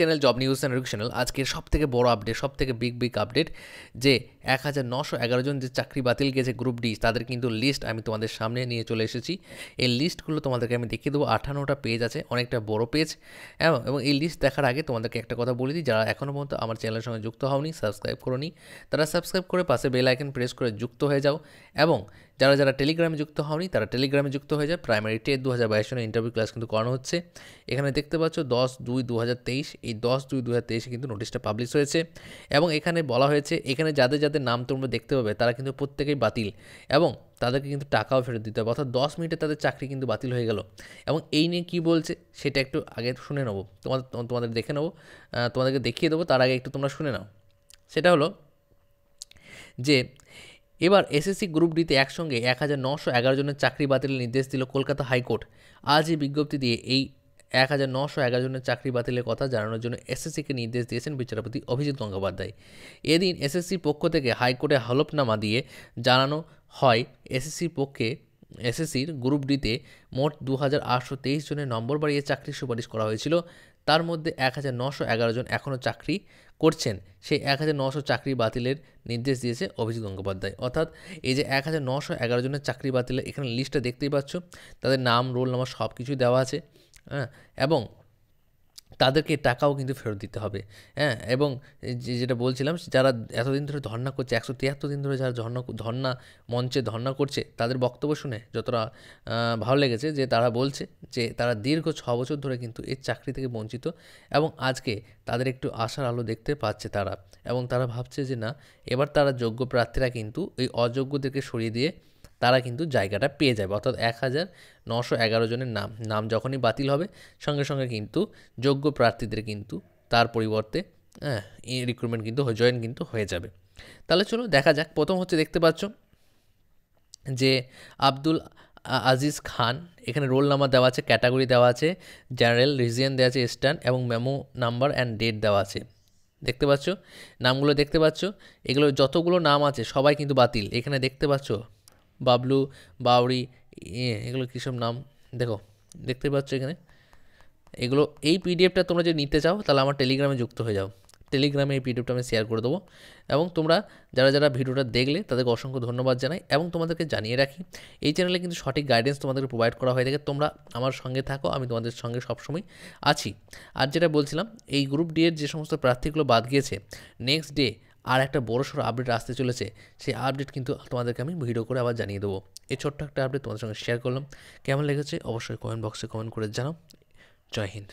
channel job news and educational আজকের সব থেকে বড় আপডেট সব থেকে বিগ বিগ আপডেট যে এক হাজার নশো এগারো জন যে চাকরি বাতিল গেছে গ্রুপ ডি তাদের কিন্তু লিস্ট আমি তোমাদের সামনে নিয়ে চলে এসেছি এই লিস্টগুলো তোমাদেরকে আমি দেখিয়ে দেবো আঠানোটা পেজ আছে অনেকটা বড় পেজ এবং এই লিস্ট দেখার আগে তোমাদেরকে একটা কথা বলে দিই যারা এখনও পর্যন্ত আমার চ্যানেলের সঙ্গে যুক্ত হওনি সাবস্ক্রাইব করোনি তারা সাবস্ক্রাইব করে পাশে বেল আইকন প্রেস করে যুক্ত হয়ে যাও এবং যারা যারা টেলিগ্রামে যুক্ত হওনি তারা টেলিগ্রামে যুক্ত হয়ে যায় প্রাইমারি টেট দু হাজার বাইশ সনে ইন্টারভিউ ক্লাস কিন্তু করানো হচ্ছে এখানে দেখতে পাচ্ছ দশ দুই দু হাজার তেইশ এই দশ দুই দু হাজার তেইশে কিন্তু নোটিশটা পাবলিশ হয়েছে এবং এখানে বলা হয়েছে এখানে যাদের যাদের যাদের নাম তোমরা দেখতে পাবে তারা কিন্তু প্রত্যেকেই বাতিল এবং তাদেরকে কিন্তু টাকাও ফেরত দিতে হবে অর্থাৎ দশ মিনিটে তাদের চাকরি কিন্তু বাতিল হয়ে গেল এবং এই নিয়ে কী বলছে সেটা একটু আগে শুনে নেবো তোমাদের তোমাদের দেখে নেবো তোমাদেরকে দেখিয়ে দেবো তার আগে একটু তোমরা শুনে নাও সেটা হলো যে এবার এসএসসি গ্রুপ ডিতে একসঙ্গে এক হাজার নশো এগারো জনের চাকরি বাতিলের নির্দেশ দিল কলকাতা হাইকোর্ট আজ এই বিজ্ঞপ্তি দিয়ে এই এক হাজার নশো এগারো জনের চাকরি বাতিলের কথা জানানোর জন্য এসএসসিকে নির্দেশ দিয়েছেন বিচারপতি অভিজিৎ গঙ্গোপাধ্যায় এদিন এসএসসির পক্ষ থেকে হাইকোর্টে হলফনামা দিয়ে জানানো হয় এসএসসির পক্ষে এসএসসির গ্রুপ ডিতে মোট দু হাজার আটশো তেইশ জনের নম্বর বাড়িয়ে চাকরির সুপারিশ করা হয়েছিল তার মধ্যে এক হাজার নশো এগারো জন এখনও চাকরি করছেন সেই এক হাজার নশো চাকরি বাতিলের নির্দেশ দিয়েছে অভিজিৎ গঙ্গোপাধ্যায় অর্থাৎ এই যে এক হাজার নশো এগারো জনের চাকরি বাতিলের এখানে লিস্টটা দেখতেই পাচ্ছ তাদের নাম রোল নাম্বার সব কিছুই দেওয়া আছে হ্যাঁ এবং তাদেরকে টাকাও কিন্তু ফেরত দিতে হবে হ্যাঁ এবং যেটা বলছিলাম যারা এতদিন ধরে ধর্না করছে একশো তিয়াত্তর দিন ধরে যারা ধর্না ধর্না মঞ্চে ধর্না করছে তাদের বক্তব্য শুনে যতটা ভালো লেগেছে যে তারা বলছে যে তারা দীর্ঘ ছ বছর ধরে কিন্তু এর চাকরি থেকে বঞ্চিত এবং আজকে তাদের একটু আশার আলো দেখতে পাচ্ছে তারা এবং তারা ভাবছে যে না এবার তারা যোগ্য প্রার্থীরা কিন্তু এই অযোগ্যদেরকে সরিয়ে দিয়ে তারা কিন্তু জায়গাটা পেয়ে যাবে অর্থাৎ এক হাজার নশো এগারো জনের নাম নাম যখনই বাতিল হবে সঙ্গে সঙ্গে কিন্তু যোগ্য প্রার্থীদের কিন্তু তার পরিবর্তে হ্যাঁ রিক্রুটমেন্ট কিন্তু জয়েন কিন্তু হয়ে যাবে তাহলে চলো দেখা যাক প্রথম হচ্ছে দেখতে পাচ্ছ যে আব্দুল আজিজ খান এখানে রোল নাম্বার দেওয়া আছে ক্যাটাগরি দেওয়া আছে জেনারেল রিজিয়ান দেওয়া আছে স্টান এবং মেমো নাম্বার অ্যান্ড ডেট দেওয়া আছে দেখতে পাচ্ছ নামগুলো দেখতে পাচ্ছ এগুলো যতগুলো নাম আছে সবাই কিন্তু বাতিল এখানে দেখতে পাচ্ছ বাবলু বাউরি এগুলো কী সব নাম দেখো দেখতে পাচ্ছ এখানে এগুলো এই পিডিএফটা তোমরা যদি নিতে চাও তাহলে আমার টেলিগ্রামে যুক্ত হয়ে যাও টেলিগ্রামে এই পিডিএফটা আমি শেয়ার করে দেবো এবং তোমরা যারা যারা ভিডিওটা দেখলে তাদেরকে অসংখ্য ধন্যবাদ জানাই এবং তোমাদেরকে জানিয়ে রাখি এই চ্যানেলে কিন্তু সঠিক গাইডেন্স তোমাদেরকে প্রোভাইড করা হয়ে থাকে তোমরা আমার সঙ্গে থাকো আমি তোমাদের সঙ্গে সবসময় আছি আর যেটা বলছিলাম এই গ্রুপ ডি এর যে সমস্ত প্রার্থীগুলো বাদ গিয়েছে নেক্সট ডে আর একটা বড়ো সড়ো আপডেট আসতে চলেছে সেই আপডেট কিন্তু তোমাদেরকে আমি ভিডিও করে আবার জানিয়ে দেবো এই ছোট্ট একটা আপডেট তোমাদের সঙ্গে শেয়ার করলাম কেমন লেগেছে অবশ্যই কমেন্ট বক্সে কমেন্ট করে জানাও জয় হিন্দ